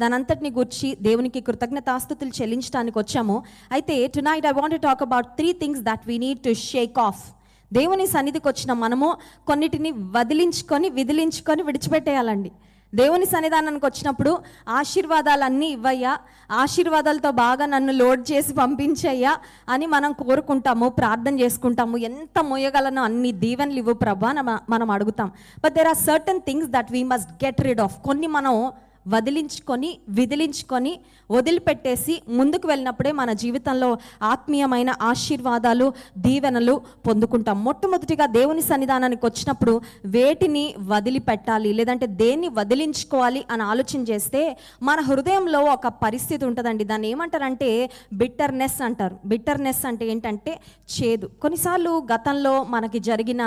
దానంతటిని గుర్చి దేవునికి కృతజ్ఞతాస్థుతులు చెల్లించడానికి వచ్చాము అయితే tonight I want talk about three things that we need to shake off దేవుని సన్నిధికి వచ్చిన మనము కొన్నిటిని వదిలించుకొని విదిలించుకొని విడిచిపెట్టేయాలండి దేవుని సన్నిధానానికి వచ్చినప్పుడు ఆశీర్వాదాలన్నీ ఇవ్వయ్యా ఆశీర్వాదాలతో బాగా నన్ను లోడ్ చేసి పంపించయ్యా అని మనం కోరుకుంటాము ప్రార్థన చేసుకుంటాము ఎంత మోయగలను అన్ని దీవెనలు ఇవ్వు ప్రభా మనం అడుగుతాం but there are certain things that we must get rid of కొన్ని మనం వదిలించుకొని విదిలించుకొని వదిలిపెట్టేసి ముందుకు వెళ్ళినప్పుడే మన జీవితంలో ఆత్మీయమైన ఆశీర్వాదాలు దీవెనలు పొందుకుంటాం మొట్టమొదటిగా దేవుని సన్నిధానానికి వచ్చినప్పుడు వేటిని వదిలిపెట్టాలి లేదంటే దేన్ని వదిలించుకోవాలి అని ఆలోచన చేస్తే మన హృదయంలో ఒక పరిస్థితి ఉంటుందండి దాన్ని ఏమంటారంటే బిట్టర్నెస్ అంటారు బిట్టర్నెస్ అంటే ఏంటంటే చేదు కొన్నిసార్లు గతంలో మనకి జరిగిన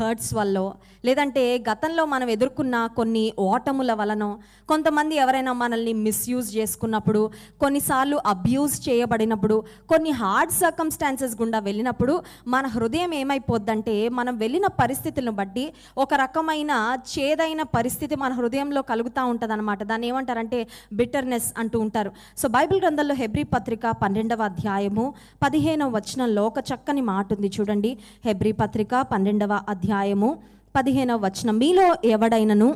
హర్ట్స్ వల్ల లేదంటే గతంలో మనం ఎదుర్కొన్న కొన్ని ఓటముల వలనో కొంతమంది ఎవరైనా మనల్ని మిస్యూజ్ చేసుకున్నప్పుడు కొన్నిసార్లు అబ్యూజ్ చేయబడినప్పుడు కొన్ని హార్డ్ సర్కమ్స్టాన్సెస్ గుండా వెళ్ళినప్పుడు మన హృదయం ఏమైపోద్దంటే మనం వెళ్ళిన పరిస్థితులను బట్టి ఒక రకమైన చేదైన పరిస్థితి మన హృదయంలో కలుగుతూ ఉంటుంది అనమాట దాన్ని ఏమంటారంటే బిటర్నెస్ అంటూ ఉంటారు సో బైబిల్ గ్రంథంలో హెబ్రి పత్రిక పన్నెండవ అధ్యాయము పదిహేనవ వచనంలో ఒక చక్కని మాట ఉంది చూడండి హెబ్రి పత్రిక పన్నెండవ అధ్యాయం అధ్యాయము పదిహేనవ వచనం మీలో ఎవడైనను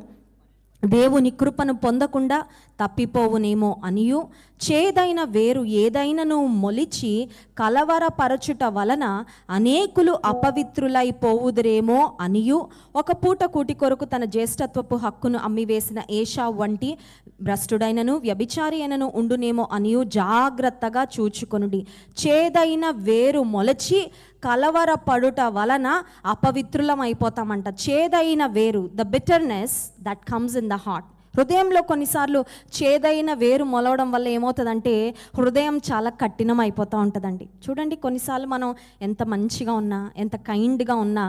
దేవుని కృపను పొందకుండా తప్పిపోవునేమో అనియు చేదైన వేరు ఏదైనను మొలిచి కలవరపరచుట వలన అనేకులు అపవిత్రులైపోవుదురేమో అనియు ఒక పూట కూటి కొరకు తన జ్యేష్ఠత్వపు హక్కును అమ్మివేసిన ఏషా వంటి భ్రష్టుడైనను వ్యభిచారి అయినను ఉండునేమో అనియు జాగ్రత్తగా చూచుకొనుడి చేదైన వేరు మొలచి కలవరపడుట వలన అపవిత్రులం అయిపోతామంట చేదైన వేరు the bitterness that comes in the heart హృదయంలో కొన్నిసార్లు చేదైన వేరు మొలవడం వల్ల ఏమవుతుందంటే హృదయం చాలా కఠినం అయిపోతూ ఉంటుందండి చూడండి కొన్నిసార్లు మనం ఎంత మంచిగా ఉన్నా ఎంత కైండ్గా ఉన్నా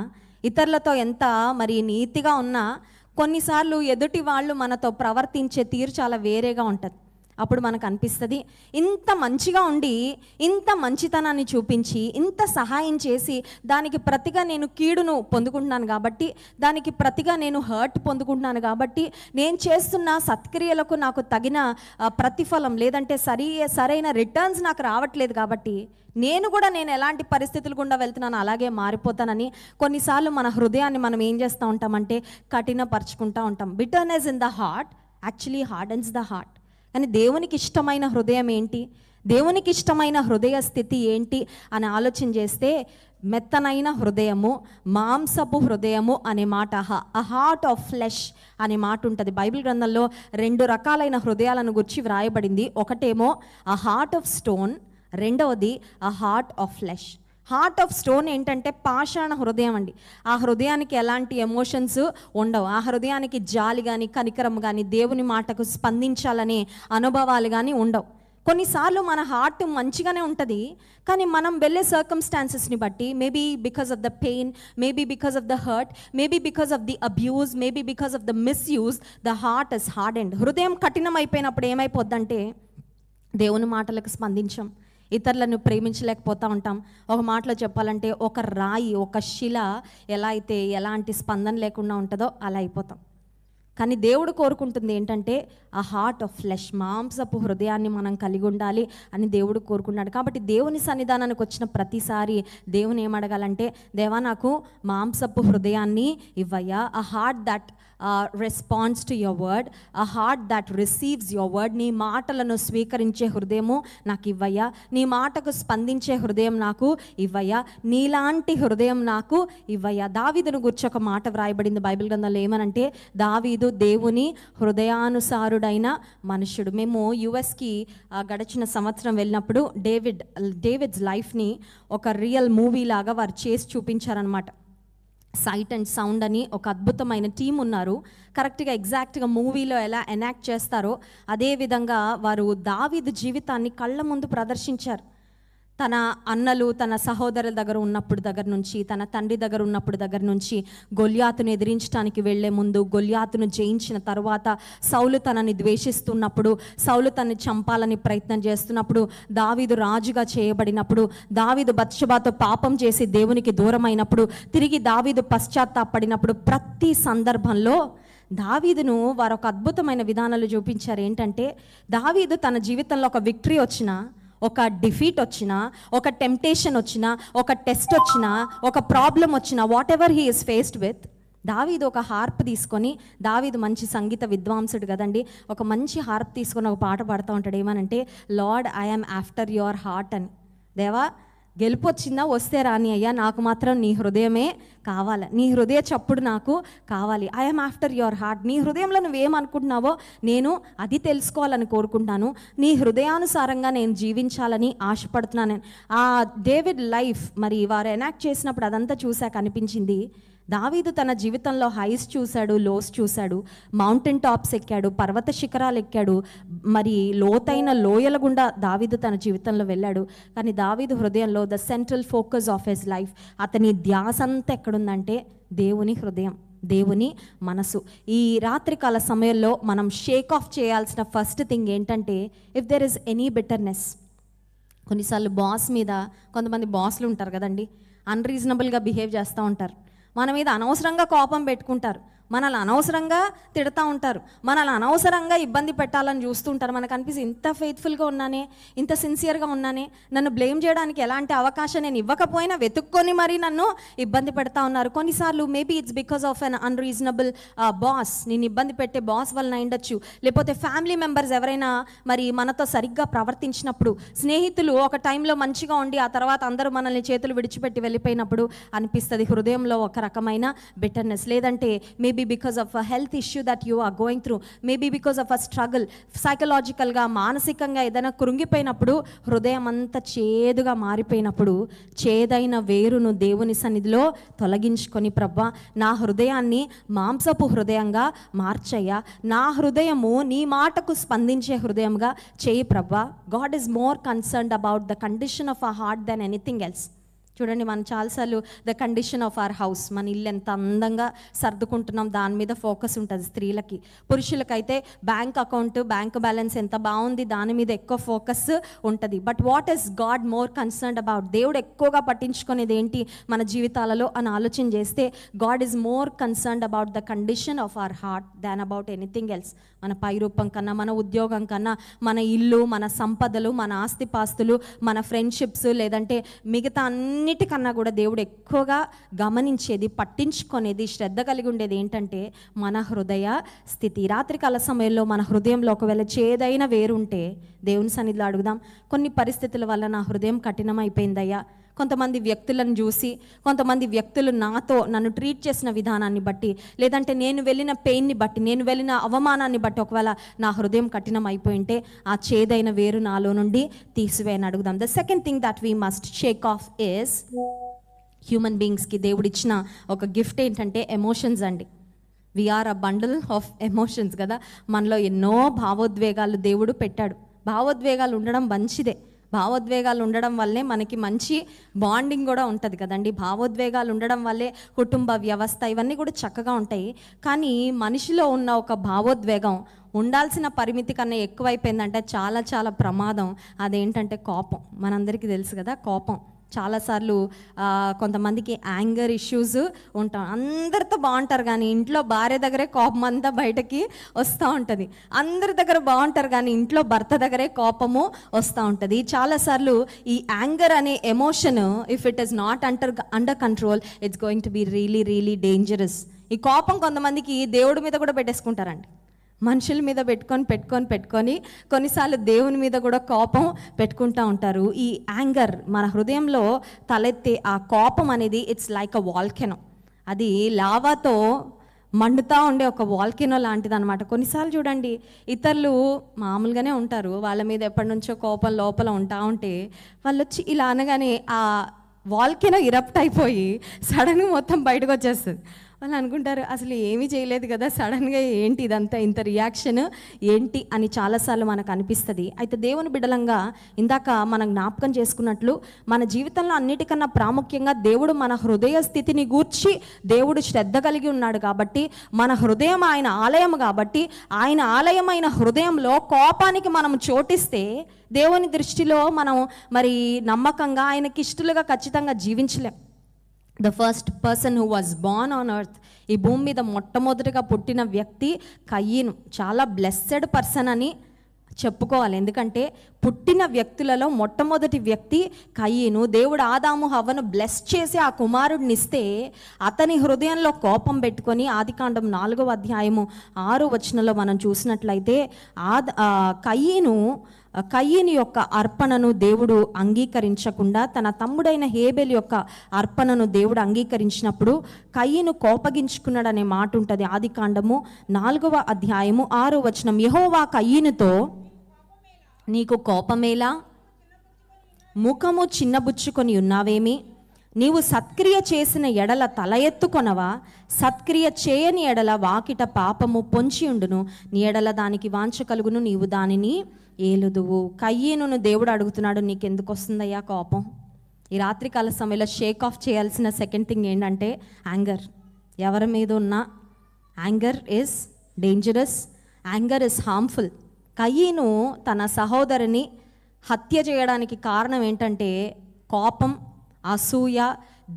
ఇతరులతో ఎంత మరి నీతిగా ఉన్నా కొన్నిసార్లు ఎదుటి వాళ్ళు మనతో ప్రవర్తించే తీరు చాలా వేరేగా ఉంటుంది అప్పుడు మనకు అనిపిస్తుంది ఇంత మంచిగా ఉండి ఇంత మంచితనాన్ని చూపించి ఇంత సహాయం చేసి దానికి ప్రతిగా నేను కీడును పొందుకుంటున్నాను కాబట్టి దానికి ప్రతిగా నేను హర్ట్ పొందుకుంటున్నాను కాబట్టి నేను చేస్తున్న సత్క్రియలకు నాకు తగిన ప్రతిఫలం లేదంటే సరి సరైన రిటర్న్స్ నాకు రావట్లేదు కాబట్టి నేను కూడా నేను ఎలాంటి పరిస్థితులు గుండా వెళ్తున్నాను అలాగే మారిపోతానని కొన్నిసార్లు మన హృదయాన్ని మనం ఏం చేస్తూ ఉంటామంటే కఠినపరుచుకుంటూ ఉంటాం bitterness in the heart actually hardens the heart కానీ దేవునికి ఇష్టమైన హృదయం ఏంటి దేవునికి ఇష్టమైన హృదయ స్థితి ఏంటి అని ఆలోచన చేస్తే మెత్తనైన హృదయము మాంసపు హృదయము అనే మాట అ హార్ట్ ఆఫ్ ఫ్లెష్ అనే మాట ఉంటుంది బైబిల్ గ్రంథంలో రెండు రకాలైన హృదయాలను గురించి వ్రాయబడింది ఒకటేమో అ హార్ట్ ఆఫ్ స్టోన్ రెండవది a heart of flesh heart of stone ఏంటంటే పాషాణ హృదయం అండి ఆ హృదయానికి ఎలాంటి ఎమోషన్స్ ఉండవు ఆ హృదయానికి జాలి కానీ కనికరం కానీ దేవుని మాటకు స్పందించాలనే అనుభవాలు కానీ ఉండవు కొన్నిసార్లు మన హార్ట్ మంచిగానే ఉంటుంది కానీ మనం వెళ్ళే సర్కమ్స్టాన్సెస్ని బట్టి maybe because of the pain maybe because of the hurt maybe because of the abuse maybe because of the misuse the heart is hard and హృదయం కఠినం అయిపోయినప్పుడు దేవుని మాటలకు స్పందించాం ఇతరులను ప్రేమించలేకపోతూ ఉంటాం ఒక మాటలో చెప్పాలంటే ఒక రాయి ఒక శిల ఎలా అయితే ఎలాంటి స్పందన లేకుండా ఉంటుందో అలా అయిపోతాం కానీ దేవుడు కోరుకుంటుంది ఏంటంటే ఆ హార్ట్ ఆఫ్ ఫ్లెష్ మాంసపు హృదయాన్ని మనం కలిగి ఉండాలి అని దేవుడు కోరుకున్నాడు కాబట్టి దేవుని సన్నిధానానికి వచ్చిన ప్రతిసారి దేవుని ఏమడగాలంటే దేవా నాకు మాంసపు హృదయాన్ని ఇవ్వయ్యా a heart that response to your word a heart that receives your word నీ మాటలను స్వీకరించే హృదయము నాకు ఇవ్వయ్యా నీ మాటకు స్పందించే హృదయం నాకు ఇవ్వయ్యా నీలాంటి హృదయం నాకు ఇవ్వయ్యా దావీదును గుర్చి ఒక మాట వ్రాయబడింది బైబిల్ గ్రంథంలో ఏమనంటే దావీదు దేవుని హృదయానుసారుడైన మనుషుడు మేము యుఎస్కి గడిచిన సంవత్సరం వెళ్ళినప్పుడు డేవిడ్ డేవిడ్స్ లైఫ్ని ఒక రియల్ మూవీ లాగా వారు చేసి చూపించారనమాట సైట్ అండ్ సౌండ్ అని ఒక అద్భుతమైన టీం ఉన్నారు కరెక్ట్గా ఎగ్జాక్ట్గా మూవీలో ఎలా ఎనాక్ట్ చేస్తారో అదేవిధంగా వారు దావిద్ జీవితాన్ని కళ్ళ ముందు ప్రదర్శించారు తన అన్నలు తన సహోదరుల దగ్గర ఉన్నప్పుడు దగ్గర నుంచి తన తండ్రి దగ్గర ఉన్నప్పుడు దగ్గర నుంచి గొల్యాతును ఎదిరించడానికి వెళ్లే ముందు గొల్యాతును జయించిన తర్వాత సౌలు తనని ద్వేషిస్తున్నప్పుడు సౌలు తనని చంపాలని ప్రయత్నం చేస్తున్నప్పుడు దావీదు రాజుగా చేయబడినప్పుడు దావీదు బత్షబాతో పాపం చేసి దేవునికి దూరమైనప్పుడు తిరిగి దావీదు పశ్చాత్తాపడినప్పుడు ప్రతి సందర్భంలో దావీదును వారు ఒక అద్భుతమైన విధానాలు చూపించారు ఏంటంటే దావీదు తన జీవితంలో ఒక విక్టరీ వచ్చినా ఒక డిఫీట్ వచ్చినా ఒక టెంప్టేషన్ వచ్చినా ఒక టెస్ట్ వచ్చినా ఒక ప్రాబ్లం వచ్చినా whatever he is faced with దావీదు ఒక హార్ప్ తీసుకొని దావీదు మంచి సంగీత విద్వాంసుడు కదండి ఒక మంచి హార్ప్ తీసుకొని ఒక పాట పాడుతూ ఉంటాడు ఏమనంటే Lord I'm after your heart అని దేవా గెలుపు వచ్చిందా వస్తే రాని అయ్యా నాకు మాత్రం నీ హృదయమే కావాలి నీ హృదయ చప్పుడు నాకు కావాలి ఐఎమ్ ఆఫ్టర్ యువర్ హార్ట్ నీ హృదయంలో నువ్వేమనుకుంటున్నావో నేను అది తెలుసుకోవాలని కోరుకుంటున్నాను నీ హృదయానుసారంగా నేను జీవించాలని ఆశపడుతున్నాను ఆ డేవిడ్ లైఫ్ మరి వారు ఎనాక్ట్ చేసినప్పుడు అదంతా చూశాక అనిపించింది దావీదు తన జీవితంలో హైస్ చూశాడు లోస్ చూశాడు మౌంటైన్ టాప్స్ ఎక్కాడు పర్వత శిఖరాలు ఎక్కాడు మరి లోతైన లోయల గుండా దావీదు తన జీవితంలో వెళ్ళాడు కానీ దావీదు హృదయంలో the central focus of his life అతని ధ్యాస అంతా ఎక్కడుందంటే దేవుని హృదయం దేవుని మనసు ఈ రాత్రికాల సమయంలో మనం షేక్ ఆఫ్ చేయాల్సిన ఫస్ట్ థింగ్ ఏంటంటే if there is any bitterness కొన్నిసార్లు బాస్ మీద కొంతమంది బాస్లు ఉంటారు కదండి అన్రీజనబుల్గా బిహేవ్ చేస్తూ ఉంటారు మన మీద అనవసరంగా కోపం పెట్టుకుంటారు మనల్ని అనవసరంగా తిడతా ఉంటారు మనల్ని అనవసరంగా ఇబ్బంది పెట్టాలని చూస్తూ ఉంటారు మనకు అనిపిస్తుంది ఇంత ఫెయిత్ఫుల్గా ఉన్నానే ఇంత సిన్సియర్గా ఉన్నానే నన్ను బ్లేమ్ చేయడానికి ఎలాంటి అవకాశం నేను ఇవ్వకపోయినా వెతుక్కొని మరీ నన్ను ఇబ్బంది పెడతా ఉన్నారు కొన్నిసార్లు maybe it's because of an unreasonable boss నేను ఇబ్బంది పెట్టే బాస్ వలన అయిండొచ్చు లేకపోతే ఫ్యామిలీ మెంబర్స్ ఎవరైనా మరి మనతో సరిగ్గా ప్రవర్తించినప్పుడు స్నేహితులు ఒక టైంలో మంచిగా ఉండి ఆ తర్వాత అందరూ మనల్ని చేతులు విడిచిపెట్టి వెళ్ళిపోయినప్పుడు అనిపిస్తుంది హృదయంలో ఒక రకమైన బిటర్నెస్ లేదంటే maybe maybe because of a health issue that you are going through maybe because of a struggle సైకలాజికల్గా మానసికంగా ఏదైనా కృంగిపోయినప్పుడు హృదయం అంతా చేదుగా మారిపోయినప్పుడు చేదైన వేరును దేవుని సన్నిధిలో తొలగించుకొని ప్రభా నా హృదయాన్ని మాంసపు హృదయంగా మార్చయ్యా నా హృదయము నీ మాటకు స్పందించే హృదయంగా చేయి ప్రభా God is more concerned about the condition of a heart than anything else చూడండి మనం చాలాసార్లు the condition of our house మన ఇల్లు ఎంత అందంగా సర్దుకుంటున్నాం దాని మీద ఫోకస్ ఉంటుంది స్త్రీలకి పురుషులకైతే బ్యాంక్ అకౌంట్ బ్యాంక్ బ్యాలెన్స్ ఎంత బాగుంది దాని మీద ఎక్కువ ఫోకస్ ఉంటుంది but what is God more concern about దేవుడు ఎక్కువగా పట్టించుకునేది ఏంటి మన జీవితాలలో అని ఆలోచన చేస్తే God is more concern about the condition of our heart than about anything else మన పై రూపం కన్నా మన ఉద్యోగం కన్నా మన ఇల్లు మన సంపదలు మన ఆస్తిపాస్తులు మన ఫ్రెండ్షిప్స్ లేదంటే మిగతా అన్ని అన్నిటికన్నా కూడా దేవుడు ఎక్కువగా గమనించేది పట్టించుకునేది శ్రద్ధ కలిగి ఉండేది ఏంటంటే మన హృదయ స్థితి రాత్రి కాల సమయంలో మన హృదయంలో ఒకవేళ చేదైన వేరుంటే దేవుని సన్నిధిలో అడుగుదాం కొన్ని పరిస్థితుల వల్ల నా హృదయం కఠినమైపోయిందయ్యా కొంతమంది వ్యక్తులను చూసి కొంతమంది వ్యక్తులు నాతో నన్ను ట్రీట్ చేసిన విధానాన్ని బట్టి లేదంటే నేను వెళ్ళిన పెయిన్ని బట్టి నేను వెళ్ళిన అవమానాన్ని బట్టి ఒకవేళ నా హృదయం కఠినం అయిపోయింటే ఆ చేదైన వేరు నాలో నుండి తీసివేయని అడుగుదాం the second thing that we must shake off is human బీయింగ్స్కి దేవుడిచ్చిన ఒక గిఫ్ట్ ఏంటంటే ఎమోషన్స్ అండి we are a bundle of emotions కదా మనలో ఎన్నో భావోద్వేగాలు దేవుడు పెట్టాడు భావోద్వేగాలు ఉండడం మంచిదే భావోద్వేగాలు ఉండడం వల్లే మనకి మంచి బాండింగ్ కూడా ఉంటుంది కదండి భావోద్వేగాలు ఉండడం వల్లే కుటుంబ వ్యవస్థ ఇవన్నీ కూడా చక్కగా ఉంటాయి కానీ మనిషిలో ఉన్న ఒక భావోద్వేగం ఉండాల్సిన పరిమితి కన్నా ఎక్కువైపోయిందంటే చాలా చాలా ప్రమాదం అదేంటంటే కోపం మనందరికీ తెలుసు కదా కోపం చాలాసార్లు కొంతమందికి యాంగర్ ఇష్యూస్ ఉంటాం అందరితో బాగుంటారు కానీ ఇంట్లో భార్య దగ్గరే కోపం అంతా బయటకి వస్తూ ఉంటుంది అందరి దగ్గర బాగుంటారు కానీ ఇంట్లో భర్త దగ్గరే కోపము వస్తూ ఉంటుంది చాలాసార్లు ఈ యాంగర్ అనే emotion if it is not under under control it's going to be really really dangerous ఈ కోపం కొంతమందికి దేవుడి మీద కూడా పెట్టేసుకుంటారండి మనుషుల మీద పెట్టుకొని పెట్టుకొని పెట్టుకొని కొన్నిసార్లు దేవుని మీద కూడా కోపం పెట్టుకుంటూ ఉంటారు ఈ యాంగర్ మన హృదయంలో తలెత్తే ఆ కోపం అనేది ఇట్స్ లైక్ అ వాల్కెనో అది లావాతో మండుతూ ఉండే ఒక వాల్కెనో లాంటిది అనమాట కొన్నిసార్లు చూడండి ఇతరులు మామూలుగానే ఉంటారు వాళ్ళ మీద ఎప్పటి నుంచో కోపం లోపల ఉంటా ఉంటే వాళ్ళు వచ్చి ఇలా అనగానే ఆ వాల్కెనో ఇరప్ట్ అయిపోయి సడన్గా మొత్తం బయటకు వచ్చేస్తుంది వాళ్ళు అనుకుంటారు అసలు ఏమీ చేయలేదు కదా సడన్గా ఏంటి ఇదంతా ఇంత రియాక్షన్ ఏంటి అని చాలాసార్లు మనకు అనిపిస్తుంది అయితే దేవుని బిడలంగా ఇందాక మనం జ్ఞాపకం చేసుకున్నట్లు మన జీవితంలో అన్నిటికన్నా ప్రాముఖ్యంగా దేవుడు మన హృదయ స్థితిని గూర్చి దేవుడు శ్రద్ధ కలిగి ఉన్నాడు కాబట్టి మన హృదయం ఆయన ఆలయం కాబట్టి ఆయన ఆలయమైన హృదయంలో కోపానికి మనం చోటిస్తే దేవుని దృష్టిలో మనం మరి నమ్మకంగా ఆయనకి ఇష్టలుగా ఖచ్చితంగా జీవించలేం the first person who was born on earth ఈ భూమి మీద మొట్టమొదటిగా పుట్టిన వ్యక్తి కయ్యను చాలా బ్లెస్సెడ్ పర్సన్ అని చెప్పుకోవాలి ఎందుకంటే పుట్టిన వ్యక్తులలో మొట్టమొదటి వ్యక్తి కయ్యను దేవుడు ఆదాము హవను బ్లెస్ చేసి ఆ కుమారుడినిస్తే అతని హృదయంలో కోపం పెట్టుకొని ఆదికాండం నాలుగవ అధ్యాయము ఆరు వచనంలో మనం చూసినట్లయితే ఆద కయ్యను కయ్యిని యొక్క అర్పణను దేవుడు అంగీకరించకుండా తన తమ్ముడైన హేబెల్ యొక్క అర్పణను దేవుడు అంగీకరించినప్పుడు కయ్యిను కోపగించుకున్నాడనే మాట ఉంటుంది ఆది కాండము నాలుగవ అధ్యాయము ఆరో వచనం యహోవా కయ్యినితో నీకు కోపమేలా ముఖము చిన్నబుచ్చుకొని ఉన్నావేమి నీవు సత్క్రియ చేసిన ఎడల తల ఎత్తుకొనవా సత్క్రియ చేయని ఎడల వాకిట పాపము పొంచియుండును నీ ఎడల దానికి వాంచ కలుగును నీవు దానిని ఏలుదువు కయ్యేను దేవుడు అడుగుతున్నాడు నీకెందుకు వస్తుందయ్యా కోపం ఈ రాత్రికాల సమయంలో షేక్ ఆఫ్ చేయాల్సిన సెకండ్ థింగ్ ఏంటంటే యాంగర్ ఎవరి మీద ఉన్న anger is dangerous anger is harmful కయ్యను తన సహోదరిని హత్య చేయడానికి కారణం ఏంటంటే కోపం అసూయ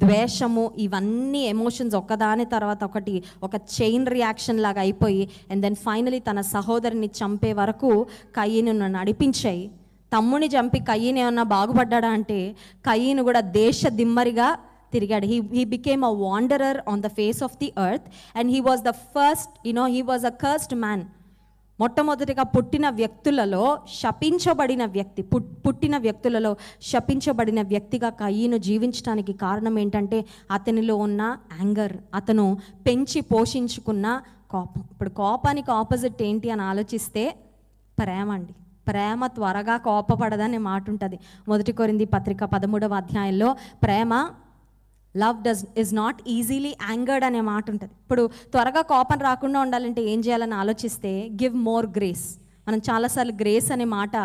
ద్వేషము ఇవన్నీ ఎమోషన్స్ ఒకదాని తర్వాత ఒకటి ఒక చైన్ రియాక్షన్ లాగా అయిపోయి అండ్ దెన్ ఫైనలీ తన సహోదరిని చంపే వరకు కయ్యను నడిపించాయి తమ్ముని చంపి కయ్యను ఏమన్నా బాగుపడ్డాడా అంటే కయ్యను కూడా దేశ దిమ్మరిగా తిరిగాడు he he became a wanderer on the face of the earth and he was the first you know he was a cursed man మొట్టమొదటిగా పుట్టిన వ్యక్తులలో శపించబడిన వ్యక్తి పుట్టిన వ్యక్తులలో శపించబడిన వ్యక్తిగా కయ్యను జీవించడానికి కారణం ఏంటంటే అతనిలో ఉన్న యాంగర్ అతను పెంచి పోషించుకున్న కోపం ఇప్పుడు కోపానికి ఆపోజిట్ ఏంటి అని ఆలోచిస్తే ప్రేమ అండి ప్రేమ త్వరగా కోపపడదనే మాట ఉంటుంది మొదటి కొరింది పత్రిక పదమూడవ అధ్యాయంలో ప్రేమ love does is not easily angered అనే మాట ఉంటుంది ఇప్పుడు త్వరగా కోపం రాకుండా ఉండాలంటే ఏం చేయాలని ఆలోచిస్తే గివ్ మోర్ గ్రేస్ మనం చాలాసార్లు గ్రేస్ అనే మాట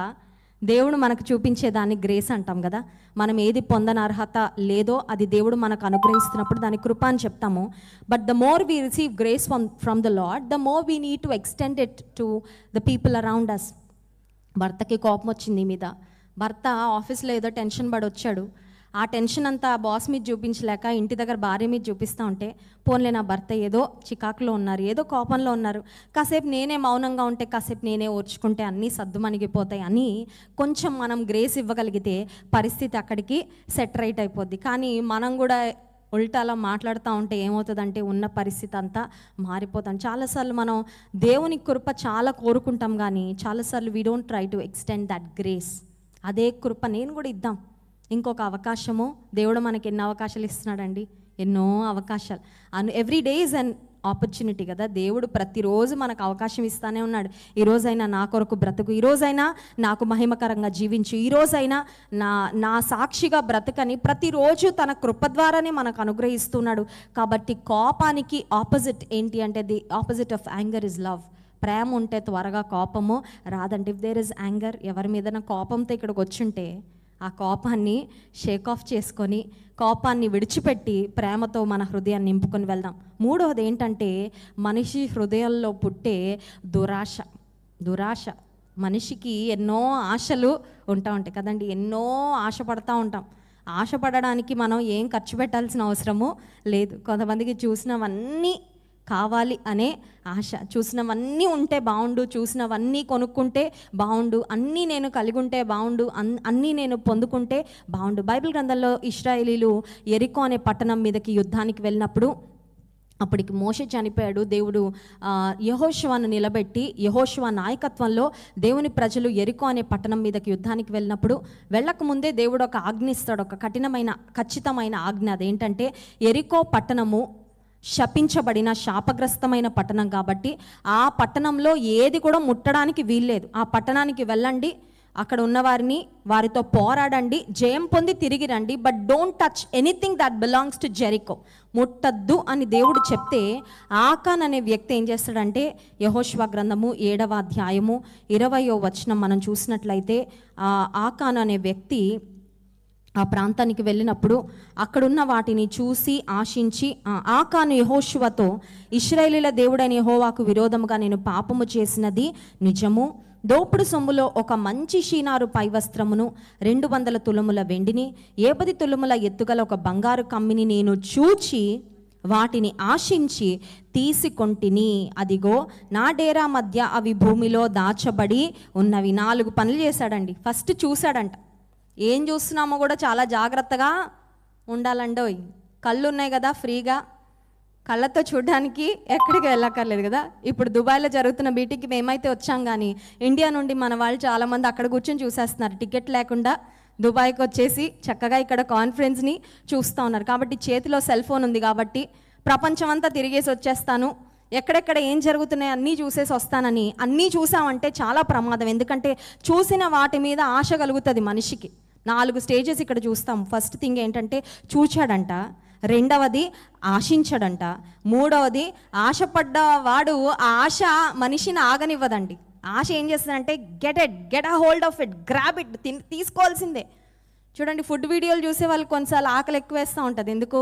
దేవుడు మనకు చూపించే దాన్ని గ్రేస్ అంటాం కదా మనం ఏది పొందని అర్హత లేదో అది దేవుడు మనకు అనుగ్రహిస్తున్నప్పుడు దాని కృప అని చెప్తాము but the more we receive grace from from the Lord the more we need to extend it to the people around us భర్తకి కోపం వచ్చింది మీద భర్త ఆఫీస్లో ఏదో టెన్షన్ పడి వచ్చాడు ఆ టెన్షన్ అంతా బాస్ మీద చూపించలేక ఇంటి దగ్గర భార్య మీద చూపిస్తూ ఉంటే పోన్లే నా భర్త ఏదో చికాకులో ఉన్నారు ఏదో కోపంలో ఉన్నారు కాసేపు నేనే మౌనంగా ఉంటే కాసేపు నేనే ఓర్చుకుంటే అన్నీ సద్దుమణిగిపోతాయి అని కొంచెం మనం గ్రేస్ ఇవ్వగలిగితే పరిస్థితి అక్కడికి సెటరైట్ అయిపోద్ది కానీ మనం కూడా ఉల్టాలో మాట్లాడుతూ ఉంటే ఏమవుతుందంటే ఉన్న పరిస్థితి అంతా మారిపోతాం చాలాసార్లు మనం దేవుని కృప చాలా కోరుకుంటాం కానీ చాలాసార్లు we don't try to extend that grace అదే కృప నేను కూడా ఇద్దాం ఇంకొక అవకాశము దేవుడు మనకి ఎన్నో అవకాశాలు ఇస్తున్నాడండి ఎన్నో అవకాశాలు అను every day is an opportunity కదా దేవుడు ప్రతిరోజు మనకు అవకాశం ఇస్తానే ఉన్నాడు ఈరోజైనా నా కొరకు బ్రతుకు ఈరోజైనా నాకు మహిమకరంగా జీవించు ఈరోజైనా నా నా సాక్షిగా బ్రతకని ప్రతిరోజు తన కృప ద్వారానే మనకు అనుగ్రహిస్తున్నాడు కాబట్టి కోపానికి ఆపోజిట్ ఏంటి అంటే the opposite of anger is love ప్రేమ ఉంటే త్వరగా కోపము రాదండి ఇఫ్ దేర్ ఇస్ యాంగర్ ఎవరి మీదైనా కోపంతో ఇక్కడికి వచ్చుంటే ఆ కోపాన్ని షేక్ ఆఫ్ చేసుకొని కోపాన్ని విడిచిపెట్టి ప్రేమతో మన హృదయాన్ని నింపుకొని వెళ్దాం మూడవది ఏంటంటే మనిషి హృదయంలో పుట్టే దురాశ దురాశ మనిషికి ఎన్నో ఆశలు ఉంటా ఉంటాయి కదండి ఎన్నో ఆశపడతా ఉంటాం ఆశపడడానికి మనం ఏం ఖర్చు పెట్టాల్సిన అవసరము లేదు కొంతమందికి చూసినవన్నీ కావాలి అనే ఆశ చూసినవన్నీ ఉంటే బాగుండు చూసినవన్నీ కొనుక్కుంటే బాగుండు అన్నీ నేను కలిగి ఉంటే బాగుండు అన్ అన్నీ నేను పొందుకుంటే బాగుండు బైబిల్ గ్రంథంలో ఇస్రాయేలీలు ఎరికో అనే పట్టణం మీదకి యుద్ధానికి వెళ్ళినప్పుడు అప్పటికి మోస చనిపోయాడు దేవుడు యహోశివాను నిలబెట్టి యహోశివా నాయకత్వంలో దేవుని ప్రజలు ఎరికో అనే పట్టణం మీదకి యుద్ధానికి వెళ్ళినప్పుడు వెళ్ళకముందే దేవుడు ఒక ఆజ్ఞిస్తాడు ఒక కఠినమైన ఖచ్చితమైన ఆజ్ఞ అదేంటంటే ఎరికో పట్టణము శపించబడిన శాపగ్రస్తమైన పట్టణం కాబట్టి ఆ పట్టణంలో ఏది కూడా ముట్టడానికి వీల్లేదు ఆ పట్టణానికి వెళ్ళండి అక్కడ ఉన్నవారిని వారితో పోరాడండి జయం పొంది తిరిగి రండి but don't touch anything that belongs to Jericho ముట్టద్దు అని దేవుడు చెప్తే ఆకాన్ అనే వ్యక్తి ఏం చేస్తాడంటే యహోశ్వ గ్రంథము ఏడవ అధ్యాయము ఇరవయో వచనం మనం చూసినట్లయితే ఆకాన్ అనే వ్యక్తి ఆ ప్రాంతానికి వెళ్ళినప్పుడు అక్కడున్న వాటిని చూసి ఆశించి ఆకాను యహోశువతో ఇస్రాయేలీల దేవుడైన యహోవాకు విరోధముగా నేను పాపము చేసినది నిజము దోపుడు సొమ్ములో ఒక మంచి షీనారు పైవస్త్రమును రెండు వందల తులముల వెండిని ఏపది తులముల ఎత్తుగల ఒక బంగారు కమ్మిని నేను చూచి వాటిని ఆశించి తీసుకొంటిని అదిగో నా డేరా మధ్య అవి భూమిలో దాచబడి ఉన్నవి నాలుగు పనులు చేశాడండి ఫస్ట్ చూశాడంట ఏం చూస్తున్నామో కూడా చాలా జాగ్రత్తగా ఉండాలండోయ్ కళ్ళు ఉన్నాయి కదా ఫ్రీగా కళ్ళతో చూడడానికి ఎక్కడికి వెళ్ళక్కర్లేదు కదా ఇప్పుడు దుబాయ్లో జరుగుతున్న బీటీకి మేమైతే వచ్చాం కానీ ఇండియా నుండి మన వాళ్ళు చాలామంది అక్కడ కూర్చొని చూసేస్తున్నారు టికెట్ లేకుండా దుబాయ్కి వచ్చేసి చక్కగా ఇక్కడ కాన్ఫరెన్స్ని చూస్తూ ఉన్నారు కాబట్టి చేతిలో సెల్ ఫోన్ ఉంది కాబట్టి ప్రపంచం అంతా తిరిగేసి వచ్చేస్తాను ఎక్కడెక్కడ ఏం జరుగుతున్నాయి అన్నీ చూసేసి వస్తానని అన్నీ చూసామంటే చాలా ప్రమాదం ఎందుకంటే చూసిన వాటి మీద ఆశ కలుగుతుంది మనిషికి నాలుగు స్టేజెస్ ఇక్కడ చూస్తాం ఫస్ట్ థింగ్ ఏంటంటే చూచాడంట రెండవది ఆశించడంట మూడవది ఆశపడ్డ వాడు ఆ ఆశ మనిషిని ఆగనివ్వదండి ఆశ ఏం చేస్తుందంటే get at get a hold of it grab it తీసుకోవాల్సిందే చూడండి ఫుడ్ వీడియోలు చూసే వాళ్ళు కొన్నిసార్లు ఆకలి ఎక్కువేస్తూ ఉంటుంది ఎందుకు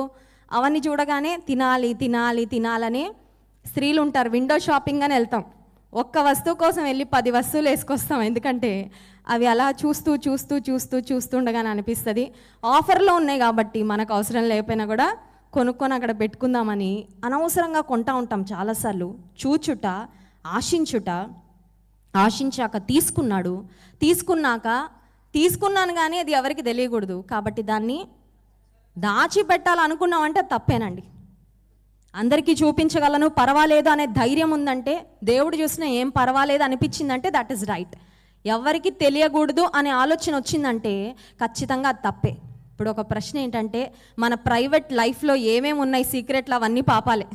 అవన్నీ చూడగానే తినాలి తినాలి తినాలని స్త్రీలు ఉంటారు విండో షాపింగ్ అని వెళ్తాం ఒక్క వస్తువు కోసం వెళ్ళి పది వస్తువులు వేసుకొస్తాం ఎందుకంటే అవి అలా చూస్తూ చూస్తూ చూస్తూ చూస్తుండగానే అనిపిస్తుంది ఆఫర్లో ఉన్నాయి కాబట్టి మనకు అవసరం లేకపోయినా కూడా కొనుక్కొని అక్కడ పెట్టుకుందామని అనవసరంగా కొంటా ఉంటాం చాలాసార్లు చూచుట ఆశించుట ఆశించాక తీసుకున్నాడు తీసుకున్నాక తీసుకున్నాను కానీ అది ఎవరికి తెలియకూడదు కాబట్టి దాన్ని దాచిపెట్టాలనుకున్నామంటే తప్పేనండి అందరికీ చూపించగలను పర్వాలేదు అనే ధైర్యం ఉందంటే దేవుడు చూసిన ఏం పర్వాలేదు అనిపించిందంటే దట్ ఈస్ రైట్ ఎవరికి తెలియకూడదు అనే ఆలోచన వచ్చిందంటే ఖచ్చితంగా అది తప్పే ఇప్పుడు ఒక ప్రశ్న ఏంటంటే మన ప్రైవేట్ లైఫ్లో ఏమేమి ఉన్నాయి సీక్రెట్లు అవన్నీ పాపాలే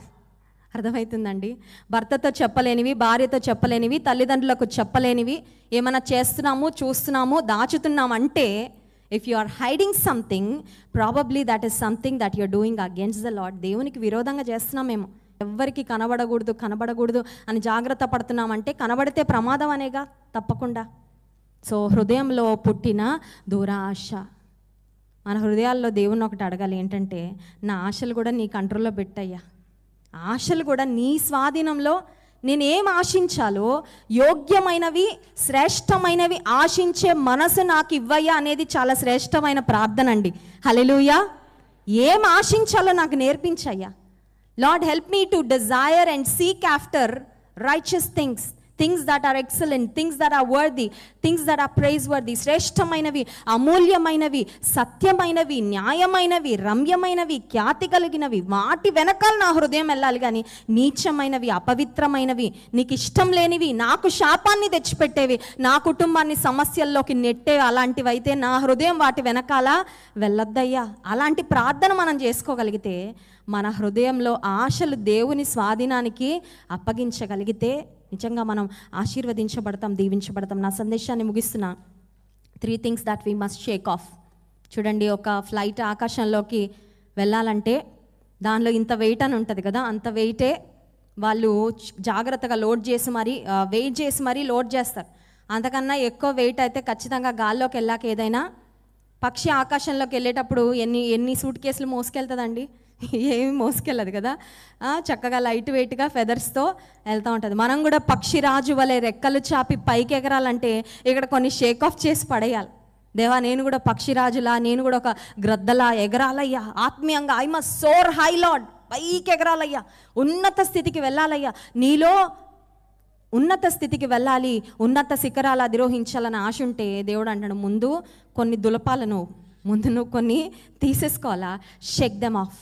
అర్థమవుతుందండి భర్తతో చెప్పలేనివి భార్యతో చెప్పలేనివి తల్లిదండ్రులకు చెప్పలేనివి ఏమైనా చేస్తున్నాము చూస్తున్నాము దాచుతున్నామంటే అంటే if you are hiding something probably that is something that you're doing against the Lord దేవునికి విరోధంగా చేస్తున్నాం మేము ఎవ్వరికి కనబడకూడదు కనబడకూడదు అని జాగ్రత్త పడుతున్నామంటే కనబడితే ప్రమాదం అనేగా తప్పకుండా సో హృదయంలో పుట్టిన దూరాశ మన హృదయాల్లో దేవుని ఒకటి అడగాలి ఏంటంటే నా ఆశలు కూడా నీ కంట్రోల్లో పెట్టయ్యా ఆశలు కూడా నీ స్వాధీనంలో నేను ఏం ఆశించాలో యోగ్యమైనవి శ్రేష్టమైనవి ఆశించే మనసు నాకు ఇవ్వయ్యా అనేది చాలా శ్రేష్టమైన ప్రార్థన అండి హలెలుయా ఏం ఆశించాలో నాకు నేర్పించయ్యా Lord help me to desire and seek after righteous things things that are excellent things that are worthy things that are praiseworthy శ్రేష్టమైనవి అమూల్యమైనవి సత్యమైనవి న్యాయమైనవి రమ్యమైనవి ఖ్యాతి కలిగినవి వాటి వెనకాల నా హృదయం వెళ్ళాలి కానీ నీచమైనవి అపవిత్రమైనవి నీకు ఇష్టం లేనివి నాకు శాపాన్ని తెచ్చిపెట్టేవి నా కుటుంబాన్ని సమస్యల్లోకి నెట్టే అలాంటివి అయితే నా హృదయం వాటి వెనకాల వెళ్ళొద్దయ్యా అలాంటి ప్రార్థన మనం చేసుకోగలిగితే మన హృదయంలో ఆశలు దేవుని స్వాధీనానికి అప్పగించగలిగితే నిజంగా మనం ఆశీర్వదించబడతాం దీవించబడతాం నా సందేశాన్ని ముగిస్తున్నా three things that we must shake off చూడండి ఒక ఫ్లైట్ ఆకాశంలోకి వెళ్ళాలంటే దానిలో ఇంత వెయిట్ అని ఉంటుంది కదా అంత వెయిటే వాళ్ళు జాగ్రత్తగా లోడ్ చేసి మరీ వెయిట్ చేసి మరీ లోడ్ చేస్తారు అంతకన్నా ఎక్కువ వెయిట్ అయితే ఖచ్చితంగా గాల్లోకి వెళ్ళాక ఏదైనా పక్షి ఆకాశంలోకి వెళ్ళేటప్పుడు ఎన్ని ఎన్ని సూట్ కేసులు మోసుకెళ్తుందండి ఏమి మోసుకెళ్ళదు కదా చక్కగా లైట్ వెయిట్గా ఫెదర్స్తో వెళ్తూ ఉంటుంది మనం కూడా పక్షిరాజు వలె రెక్కలు చాపి పైకి ఎగరాలంటే ఇక్కడ కొన్ని షేక్ ఆఫ్ చేసి పడేయాలి దేవా నేను కూడా పక్షిరాజులా నేను కూడా ఒక గ్రద్దలా ఎగరాలయ్యా ఆత్మీయంగా I must soar high Lord పైకి ఎగరాలయ్యా ఉన్నత స్థితికి వెళ్ళాలయ్యా నీలో ఉన్నత స్థితికి వెళ్ళాలి ఉన్నత శిఖరాలు అధిరోహించాలని ఆశ ఉంటే దేవుడు అంటాడు ముందు కొన్ని దులపాలను ముందు నువ్వు కొన్ని తీసేసుకోవాలా shake them off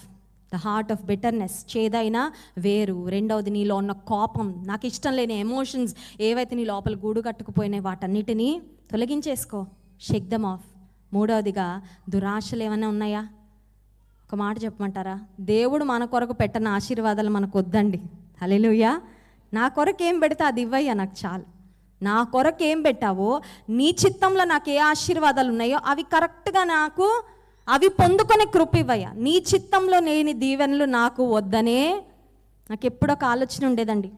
the heart of bitterness చేదైనా వేరు రెండవది నీలో ఉన్న కోపం నాకు ఇష్టం లేని ఎమోషన్స్ ఏవైతే నీ లోపల గూడు కట్టుకుపోయినాయి వాటన్నిటినీ తొలగించేసుకో షేక్ ఆఫ్ మూడవదిగా దురాశలు ఏమైనా ఉన్నాయా ఒక మాట చెప్పమంటారా దేవుడు మన కొరకు పెట్టిన ఆశీర్వాదాలు మనకు వద్దండి అలెలుయ్యా నా కొరకు ఏం పెడితే అది ఇవ్వయ్యా నాకు చాలు నా కొరకు ఏం పెట్టావో నీ చిత్తంలో నాకు ఏ ఆశీర్వాదాలు ఉన్నాయో అవి కరెక్ట్గా నాకు అవి పొందుకొని కృపివయ్యా నీ చిత్తంలో లేని దీవెనలు నాకు వద్దనే నాకు ఎప్పుడో ఒక ఆలోచన ఉండేదండి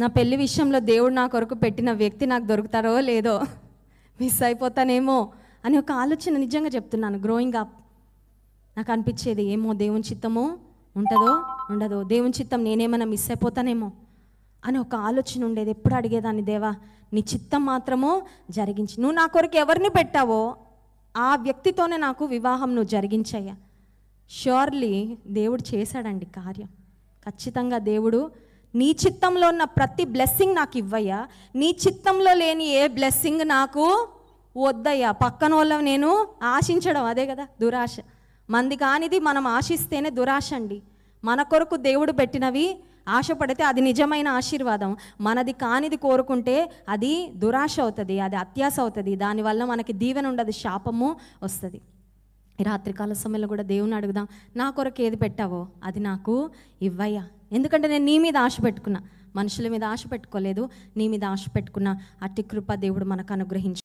నా పెళ్లి విషయంలో దేవుడు నా కొరకు పెట్టిన వ్యక్తి నాకు దొరుకుతారో లేదో మిస్ అయిపోతానేమో అని ఒక ఆలోచన నిజంగా చెప్తున్నాను గ్రోయింగ్ అప్ నాకు అనిపించేది ఏమో దేవుని చిత్తమో ఉంటుందో ఉండదో దేవుని చిత్తం నేనేమైనా మిస్ అయిపోతానేమో అని ఒక ఆలోచన ఉండేది ఎప్పుడు అడిగేదాన్ని దేవా నీ చిత్తం మాత్రము జరిగించి నువ్వు నా కొరకు ఎవరిని పెట్టావో ఆ వ్యక్తితోనే నాకు వివాహం నువ్వు జరిగించయ్యా ష్యూర్లీ దేవుడు చేశాడండి కార్యం ఖచ్చితంగా దేవుడు నీ చిత్తంలో ఉన్న ప్రతి బ్లెస్సింగ్ నాకు ఇవ్వయ్యా నీ చిత్తంలో లేని ఏ బ్లెస్సింగ్ నాకు వద్దయ్యా పక్కన వాళ్ళ నేను ఆశించడం అదే కదా దురాశ మంది కానిది మనం ఆశిస్తేనే దురాశ అండి మన కొరకు దేవుడు పెట్టినవి ఆశపడితే అది నిజమైన ఆశీర్వాదం మనది కానిది కోరుకుంటే అది దురాశ అవుతుంది అది అత్యాశ అవుతుంది దానివల్ల మనకి దీవెన ఉండదు శాపము వస్తుంది రాత్రికాల సమయంలో కూడా దేవుని అడుగుదాం నా కొరకు ఏది పెట్టావో అది నాకు ఇవ్వయ్యా ఎందుకంటే నేను నీ మీద ఆశ పెట్టుకున్నా మనుషుల మీద ఆశ పెట్టుకోలేదు నీ మీద ఆశ పెట్టుకున్న అట్టి కృప దేవుడు మనకు అనుగ్రహించు